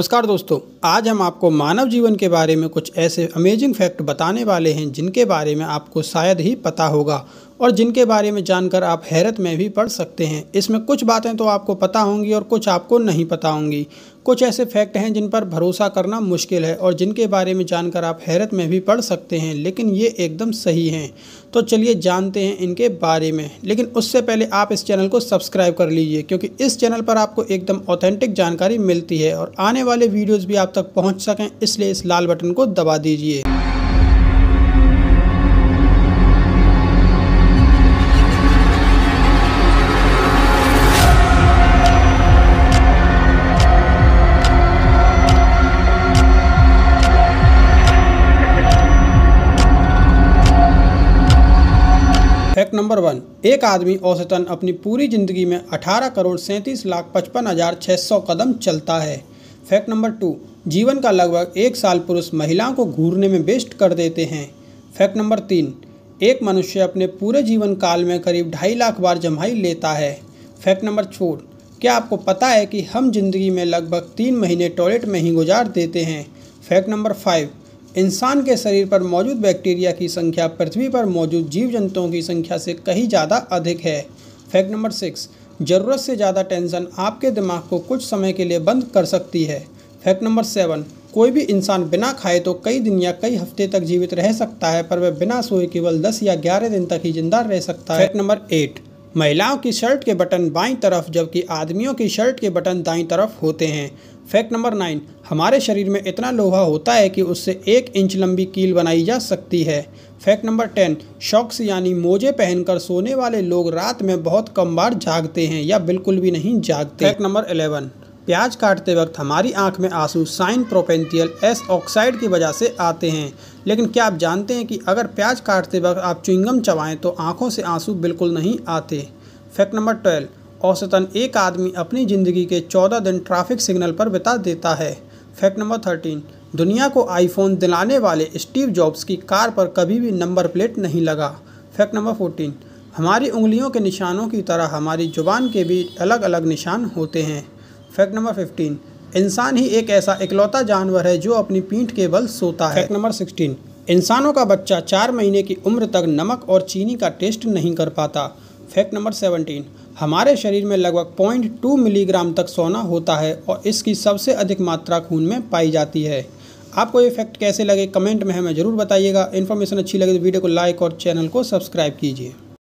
नमस्कार दोस्तों आज हम आपको मानव जीवन के बारे में कुछ ऐसे अमेजिंग फैक्ट बताने वाले हैं जिनके बारे में आपको शायद ही पता होगा और जिनके बारे में जानकर आप हैरत में भी पढ़ सकते हैं इसमें कुछ बातें तो आपको पता होंगी और कुछ आपको नहीं पता होंगी कुछ ऐसे फैक्ट हैं जिन पर भरोसा करना मुश्किल है और जिनके बारे में जानकर आप हैरत में भी पढ़ सकते हैं लेकिन ये एकदम सही हैं तो चलिए जानते हैं इनके बारे में लेकिन उससे पहले आप इस चैनल को सब्सक्राइब कर लीजिए क्योंकि इस चैनल पर आपको एकदम ऑथेंटिक जानकारी मिलती है और आने वाले वीडियोज़ भी आप तक पहुँच सकें इसलिए इस लाल बटन को दबा दीजिए नंबर वन एक आदमी औसतन अपनी पूरी ज़िंदगी में अठारह करोड़ सैंतीस लाख पचपन हज़ार छः सौ कदम चलता है फैक्ट नंबर टू जीवन का लगभग एक साल पुरुष महिलाओं को घूरने में वेस्ट कर देते हैं फैक्ट नंबर तीन एक मनुष्य अपने पूरे जीवन काल में करीब ढाई लाख बार जमाई लेता है फैक्ट नंबर फोर क्या आपको पता है कि हम जिंदगी में लगभग तीन महीने टॉयलेट में ही गुजार देते हैं फैक्ट नंबर फाइव इंसान के शरीर पर मौजूद बैक्टीरिया की संख्या पृथ्वी पर मौजूद जीव जंतुओं की संख्या से कहीं ज़्यादा अधिक है फैक्ट नंबर सिक्स ज़रूरत से ज़्यादा टेंशन आपके दिमाग को कुछ समय के लिए बंद कर सकती है फैक्ट नंबर सेवन कोई भी इंसान बिना खाए तो कई दिन या कई हफ्ते तक जीवित रह सकता है पर वह बिना सोए केवल दस या ग्यारह दिन तक ही जिंदा रह सकता है फैक्ट नंबर एट महिलाओं की शर्ट के बटन बाईं तरफ जबकि आदमियों की शर्ट के बटन दाईं तरफ होते हैं फैक्ट नंबर नाइन हमारे शरीर में इतना लोहा होता है कि उससे एक इंच लंबी कील बनाई जा सकती है फैक्ट नंबर टेन शॉक्स यानी मोजे पहनकर सोने वाले लोग रात में बहुत कम बार जागते हैं या बिल्कुल भी नहीं जागते फैक्ट नंबर एलेवन प्याज काटते वक्त हमारी आंख में आंसू साइन प्रोपेंथियल एस ऑक्साइड की वजह से आते हैं लेकिन क्या आप जानते हैं कि अगर प्याज काटते वक्त आप चुंगम चबाएं तो आंखों से आंसू बिल्कुल नहीं आते फैक्ट नंबर ट्वेल्व औसतन एक आदमी अपनी ज़िंदगी के चौदह दिन ट्रैफिक सिग्नल पर बिता देता है फैक्ट नंबर थर्टीन दुनिया को आईफोन दिलाने वाले स्टीव जॉब्स की कार पर कभी भी नंबर प्लेट नहीं लगा फैक्ट नंबर फोर्टीन हमारी उंगलियों के निशानों की तरह हमारी ज़ुबान के भी अलग अलग निशान होते हैं फैक्ट नंबर फिफ्टीन इंसान ही एक ऐसा इकलौता जानवर है जो अपनी पीठ के बल सोता है फैक्ट नंबर सिक्सटीन इंसानों का बच्चा चार महीने की उम्र तक नमक और चीनी का टेस्ट नहीं कर पाता फैक्ट नंबर सेवनटीन हमारे शरीर में लगभग पॉइंट टू मिलीग्राम तक सोना होता है और इसकी सबसे अधिक मात्रा खून में पाई जाती है आपको ये फैक्ट कैसे लगे कमेंट में हमें ज़रूर बताइएगा इन्फॉर्मेशन अच्छी लगे तो वीडियो को लाइक और चैनल को सब्सक्राइब कीजिए